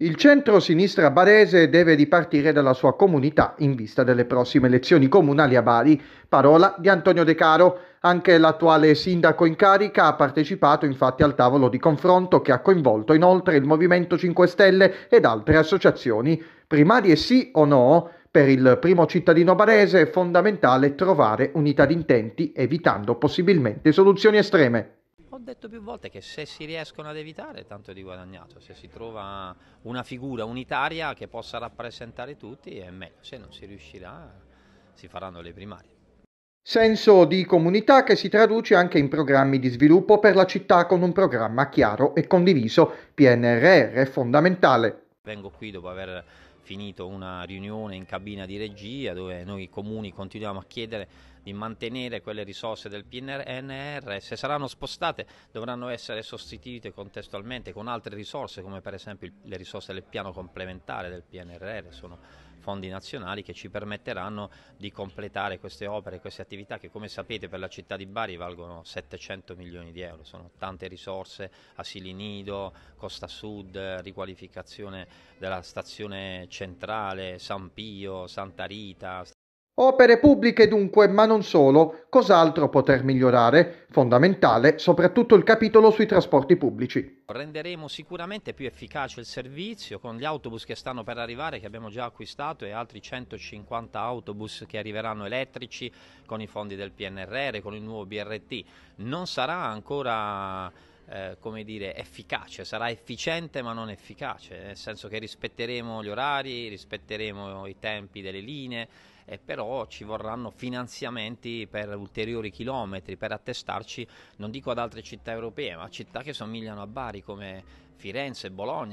Il centro-sinistra barese deve ripartire dalla sua comunità in vista delle prossime elezioni comunali a Bari, parola di Antonio De Caro. Anche l'attuale sindaco in carica ha partecipato infatti al tavolo di confronto che ha coinvolto inoltre il Movimento 5 Stelle ed altre associazioni. Primarie sì o no? Per il primo cittadino barese è fondamentale trovare unità d'intenti evitando possibilmente soluzioni estreme ho detto più volte che se si riescono ad evitare tanto di guadagnato, se si trova una figura unitaria che possa rappresentare tutti è meglio, se non si riuscirà si faranno le primarie. Senso di comunità che si traduce anche in programmi di sviluppo per la città con un programma chiaro e condiviso. PNRR è fondamentale. Vengo qui dopo aver finito una riunione in cabina di regia dove noi comuni continuiamo a chiedere di mantenere quelle risorse del PNR se saranno spostate dovranno essere sostituite contestualmente con altre risorse come per esempio le risorse del piano complementare del PNRR sono fondi nazionali che ci permetteranno di completare queste opere, queste attività che come sapete per la città di Bari valgono 700 milioni di euro, sono tante risorse, asili nido, costa sud, riqualificazione della stazione centrale, San Pio, Santa Rita, Opere pubbliche dunque, ma non solo, cos'altro poter migliorare? Fondamentale soprattutto il capitolo sui trasporti pubblici. Renderemo sicuramente più efficace il servizio con gli autobus che stanno per arrivare, che abbiamo già acquistato, e altri 150 autobus che arriveranno elettrici con i fondi del PNRR, con il nuovo BRT. Non sarà ancora eh, come dire, efficace, sarà efficiente ma non efficace, nel senso che rispetteremo gli orari, rispetteremo i tempi delle linee, eh, però ci vorranno finanziamenti per ulteriori chilometri, per attestarci, non dico ad altre città europee, ma a città che somigliano a Bari come Firenze, Bologna.